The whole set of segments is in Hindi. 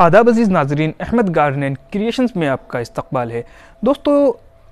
आदाब अज़ीज़ नाजरीन अहमद गार्डन क्रिएशंस में आपका इस्तकबाल है दोस्तों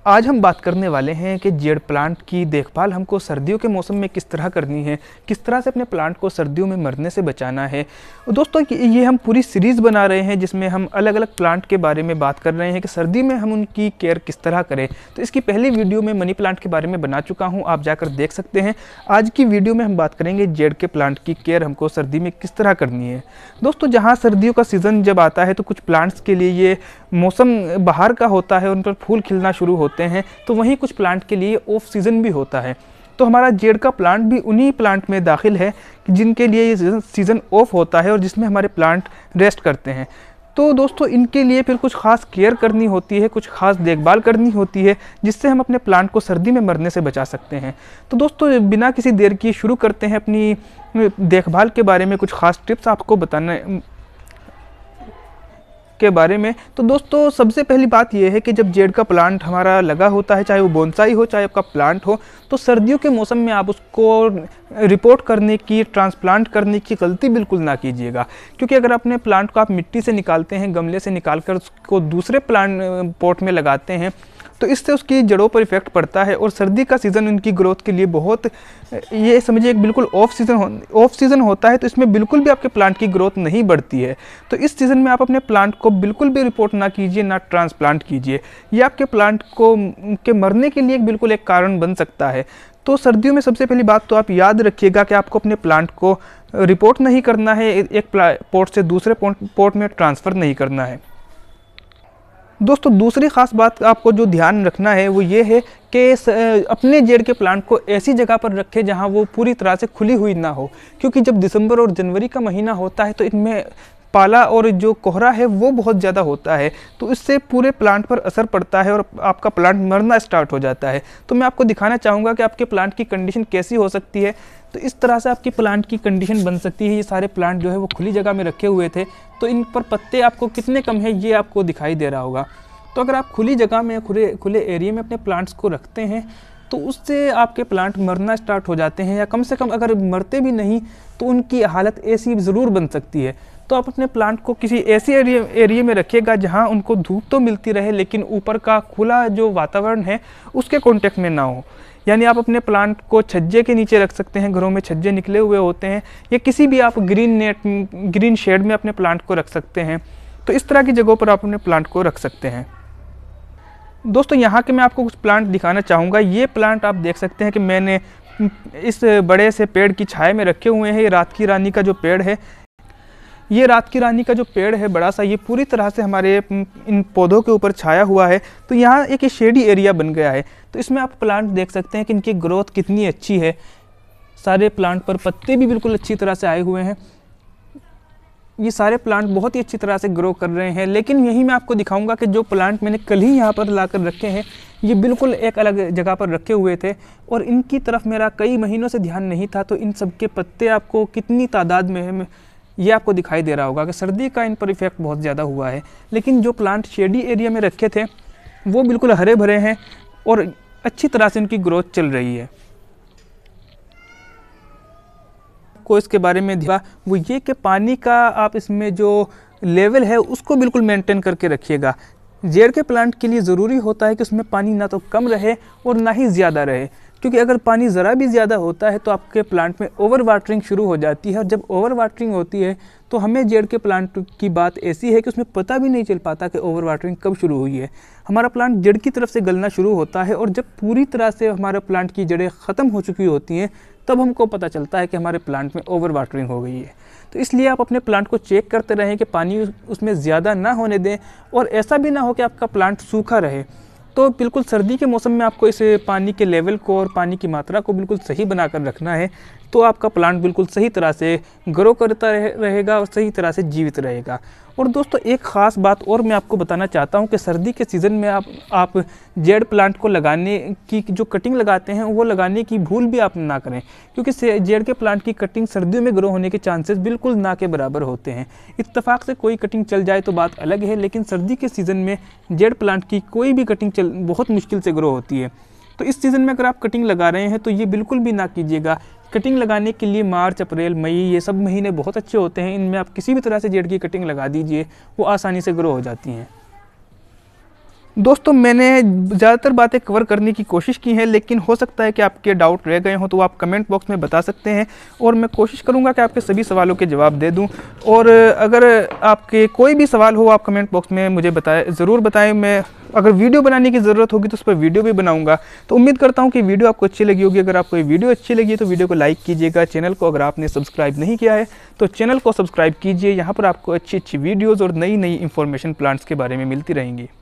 आज हम बात करने वाले हैं कि जेड प्लांट की देखभाल हमको सर्दियों के मौसम में किस तरह करनी है किस तरह से अपने प्लांट को सर्दियों में मरने से बचाना है दोस्तों ये हम पूरी सीरीज़ बना रहे हैं जिसमें हम अलग अलग प्लांट के बारे में बात कर रहे हैं कि सर्दी में हम उनकी केयर किस तरह करें तो इसकी पहली वीडियो में मनी प्लांट के बारे में बना चुका हूँ आप जाकर देख सकते हैं आज की वीडियो में हम बात करेंगे जेड के प्लांट की केयर हमको सर्दी में किस तरह करनी है दोस्तों जहाँ सर्दियों का सीज़न जब आता है तो कुछ प्लांट्स के लिए ये मौसम बाहर का होता है उन पर फूल खिलना शुरू होते हैं तो वहीं कुछ प्लांट के लिए ऑफ सीज़न भी होता है तो हमारा जेड का प्लांट भी उन्हीं प्लांट में दाखिल है जिनके लिए ये सीज़न ऑफ होता है और जिसमें हमारे प्लांट रेस्ट करते हैं तो दोस्तों इनके लिए फिर कुछ ख़ास केयर करनी होती है कुछ ख़ास देखभाल करनी होती है जिससे हम अपने प्लांट को सर्दी में मरने से बचा सकते हैं तो दोस्तों बिना किसी देर के शुरू करते हैं अपनी देखभाल के बारे में कुछ ख़ास टिप्स आपको बताने के बारे में तो दोस्तों सबसे पहली बात यह है कि जब जेड का प्लांट हमारा लगा होता है चाहे वो बोनसाई हो चाहे आपका प्लांट हो तो सर्दियों के मौसम में आप उसको रिपोर्ट करने की ट्रांसप्लांट करने की गलती बिल्कुल ना कीजिएगा क्योंकि अगर अपने प्लांट को आप मिट्टी से निकालते हैं गमले से निकाल कर उसको दूसरे प्लांट पोट में लगाते हैं तो इससे उसकी जड़ों पर इफेक्ट पड़ता है और सर्दी का सीज़न उनकी ग्रोथ के लिए बहुत ये समझिए एक बिल्कुल ऑफ सीज़न हो ऑफ सीज़न होता है तो इसमें बिल्कुल भी आपके प्लांट की ग्रोथ नहीं बढ़ती है तो इस सीज़न में आप अपने प्लांट को बिल्कुल भी रिपोर्ट ना कीजिए ना ट्रांसप्लांट कीजिए यह आपके प्लांट को के मरने के लिए बिल्कुल एक कारण बन सकता है तो सर्दियों में सबसे पहली बात तो आप याद रखिएगा कि आपको अपने प्लांट को रिपोर्ट नहीं करना है एक पोर्ट से दूसरे पोर्ट में ट्रांसफ़र नहीं करना है दोस्तों दूसरी खास बात आपको जो ध्यान रखना है वो ये है कि अपने जेड़ के प्लांट को ऐसी जगह पर रखें जहाँ वो पूरी तरह से खुली हुई ना हो क्योंकि जब दिसंबर और जनवरी का महीना होता है तो इनमें पाला और जो कोहरा है वो बहुत ज़्यादा होता है तो इससे पूरे प्लांट पर असर पड़ता है और आपका प्लांट मरना स्टार्ट हो जाता है तो मैं आपको दिखाना चाहूँगा कि आपके प्लांट की कंडीशन कैसी हो सकती है तो इस तरह से आपकी प्लांट की कंडीशन बन सकती है ये सारे प्लांट जो है वो खुली जगह में रखे हुए थे तो इन पर पत्ते आपको कितने कम है ये आपको दिखाई दे रहा होगा तो अगर आप खुली जगह में खुले खुले एरिए में अपने प्लांट्स को रखते हैं तो उससे आपके प्लांट मरना स्टार्ट हो जाते हैं या कम से कम अगर मरते भी नहीं तो उनकी हालत ऐसी ज़रूर बन सकती है तो आप अपने प्लांट को किसी ऐसे एरिया में रखिएगा जहाँ उनको धूप तो मिलती रहे लेकिन ऊपर का खुला जो वातावरण है उसके कॉन्टेक्ट में ना हो यानी आप अपने प्लांट को छज्जे के नीचे रख सकते हैं घरों में छज्जे निकले हुए होते हैं या किसी भी आप ग्रीन नेट ग्रीन शेड में अपने प्लांट को रख सकते हैं तो इस तरह की जगहों पर आप अपने प्लांट को रख सकते हैं दोस्तों यहाँ के मैं आपको कुछ प्लांट दिखाना चाहूँगा ये प्लांट आप देख सकते हैं कि मैंने इस बड़े से पेड़ की छाया में रखे हुए हैं ये रात की रानी का जो पेड़ है ये रात की रानी का जो पेड़ है बड़ा सा ये पूरी तरह से हमारे इन पौधों के ऊपर छाया हुआ है तो यहाँ एक शेडी एरिया बन गया है तो इसमें आप प्लांट देख सकते हैं कि इनकी ग्रोथ कितनी अच्छी है सारे प्लांट पर पत्ते भी बिल्कुल अच्छी तरह से आए हुए हैं ये सारे प्लांट बहुत ही अच्छी तरह से ग्रो कर रहे हैं लेकिन यही मैं आपको दिखाऊंगा कि जो प्लांट मैंने कल ही यहाँ पर ला कर रखे हैं ये बिल्कुल एक अलग जगह पर रखे हुए थे और इनकी तरफ मेरा कई महीनों से ध्यान नहीं था तो इन सब के पत्ते आपको कितनी तादाद में है ये आपको दिखाई दे रहा होगा कि सर्दी का इन पर इफ़ेक्ट बहुत ज़्यादा हुआ है लेकिन जो प्लांट शेडी एरिया में रखे थे वो बिल्कुल हरे भरे हैं और अच्छी तरह से इनकी ग्रोथ चल रही है आपको इसके बारे में दिया वो ये कि पानी का आप इसमें जो लेवल है उसको बिल्कुल मेंटेन करके रखिएगा जेड़ के प्लांट के लिए ज़रूरी होता है कि उसमें पानी ना तो कम रहे और ना ही ज़्यादा रहे क्योंकि अगर पानी ज़रा भी ज़्यादा होता है तो आपके प्लांट में ओवर वाटरिंग शुरू हो जाती है और जब ओवर वाटरिंग होती है तो हमें जेड़ के प्लांट की बात ऐसी है कि उसमें पता भी नहीं चल पाता कि ओवर वाटरिंग कब शुरू हुई है हमारा प्लांट जड़ की तरफ से गलना शुरू होता है और जब पूरी तरह से हमारे प्लांट की जड़ें ख़त्म हो चुकी होती हैं तब हमको पता चलता है कि हमारे प्लांट में ओवर वाटरिंग हो गई है तो इसलिए आप अपने प्लांट को चेक करते रहें कि पानी उसमें ज़्यादा ना होने दें और ऐसा भी ना हो कि आपका प्लांट सूखा रहे तो बिल्कुल सर्दी के मौसम में आपको इस पानी के लेवल को और पानी की मात्रा को बिल्कुल सही बनाकर रखना है तो आपका प्लांट बिल्कुल सही तरह से ग्रो करता रहेगा और सही तरह से जीवित रहेगा और दोस्तों एक ख़ास बात और मैं आपको बताना चाहता हूँ कि सर्दी के सीज़न में आप आप जेड प्लांट को लगाने की जो कटिंग लगाते हैं वो लगाने की भूल भी आप ना करें क्योंकि जेड के प्लांट की कटिंग सर्दियों में ग्रो होने के चांसेस बिल्कुल ना के बराबर होते हैं इतफाक़ से कोई कटिंग चल जाए तो बात अलग है लेकिन सर्दी के सीज़न में जेड प्लांट की कोई भी कटिंग चल बहुत मुश्किल से ग्रो होती है तो इस सीज़न में अगर आप कटिंग लगा रहे हैं तो ये बिल्कुल भी ना कीजिएगा कटिंग लगाने के लिए मार्च अप्रैल मई ये सब महीने बहुत अच्छे होते हैं इनमें आप किसी भी तरह से जेड की कटिंग लगा दीजिए वो आसानी से ग्रो हो जाती हैं दोस्तों मैंने ज़्यादातर बातें कवर करने की कोशिश की है लेकिन हो सकता है कि आपके डाउट रह गए हों तो आप कमेंट बॉक्स में बता सकते हैं और मैं कोशिश करूँगा कि आपके सभी सवालों के जवाब दे दूँ और अगर आपके कोई भी सवाल हो आप कमेंट बॉक्स में मुझे बताए ज़रूर बताएं मैं अगर वीडियो बनाने की ज़रूरत होगी तो उस पर वीडियो भी बनाऊंगा तो उम्मीद करता हूँ कि वीडियो आपको अच्छी लगी होगी अगर आपको ये वीडियो अच्छी लगी है तो वीडियो को लाइक कीजिएगा चैनल को अगर आपने सब्सक्राइब नहीं किया है तो चैनल को सब्सक्राइब कीजिए यहाँ पर आपको अच्छी अच्छी वीडियोज़ और नई नई इन्फॉर्मेशन प्लांट्स के बारे में मिलती रहेंगी